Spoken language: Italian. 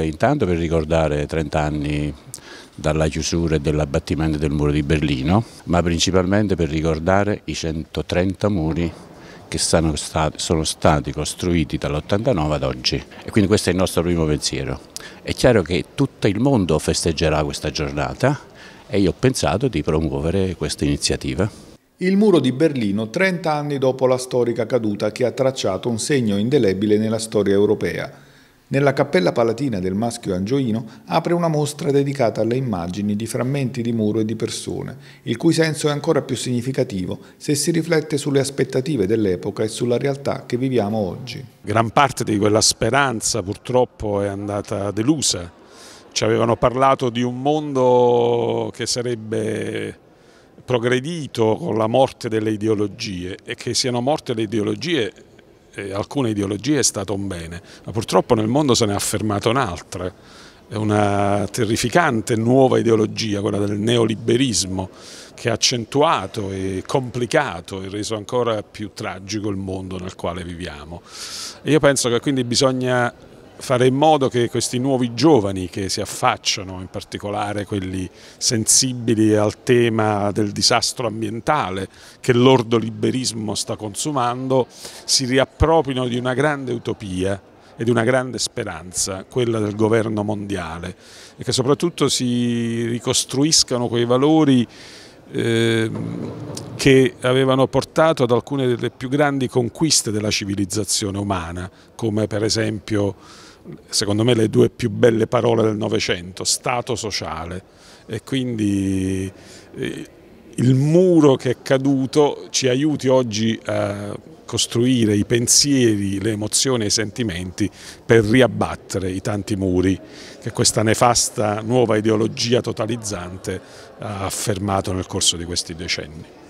Intanto per ricordare 30 anni dalla chiusura e dell'abbattimento del muro di Berlino, ma principalmente per ricordare i 130 muri che sono stati, sono stati costruiti dall'89 ad oggi. E quindi questo è il nostro primo pensiero. È chiaro che tutto il mondo festeggerà questa giornata e io ho pensato di promuovere questa iniziativa. Il muro di Berlino 30 anni dopo la storica caduta che ha tracciato un segno indelebile nella storia europea nella Cappella Palatina del Maschio Angioino apre una mostra dedicata alle immagini di frammenti di muro e di persone, il cui senso è ancora più significativo se si riflette sulle aspettative dell'epoca e sulla realtà che viviamo oggi. Gran parte di quella speranza purtroppo è andata delusa. Ci avevano parlato di un mondo che sarebbe progredito con la morte delle ideologie e che siano morte le ideologie alcune ideologie è stato un bene, ma purtroppo nel mondo se ne è affermata un'altra, una terrificante nuova ideologia, quella del neoliberismo, che ha accentuato e complicato e reso ancora più tragico il mondo nel quale viviamo. E io penso che quindi bisogna fare in modo che questi nuovi giovani che si affacciano, in particolare quelli sensibili al tema del disastro ambientale che l'ordoliberismo sta consumando, si riappropriano di una grande utopia e di una grande speranza, quella del governo mondiale, e che soprattutto si ricostruiscano quei valori ehm, che avevano portato ad alcune delle più grandi conquiste della civilizzazione umana, come per esempio secondo me le due più belle parole del Novecento, Stato sociale e quindi eh, il muro che è caduto ci aiuti oggi a costruire i pensieri, le emozioni e i sentimenti per riabbattere i tanti muri che questa nefasta nuova ideologia totalizzante ha affermato nel corso di questi decenni.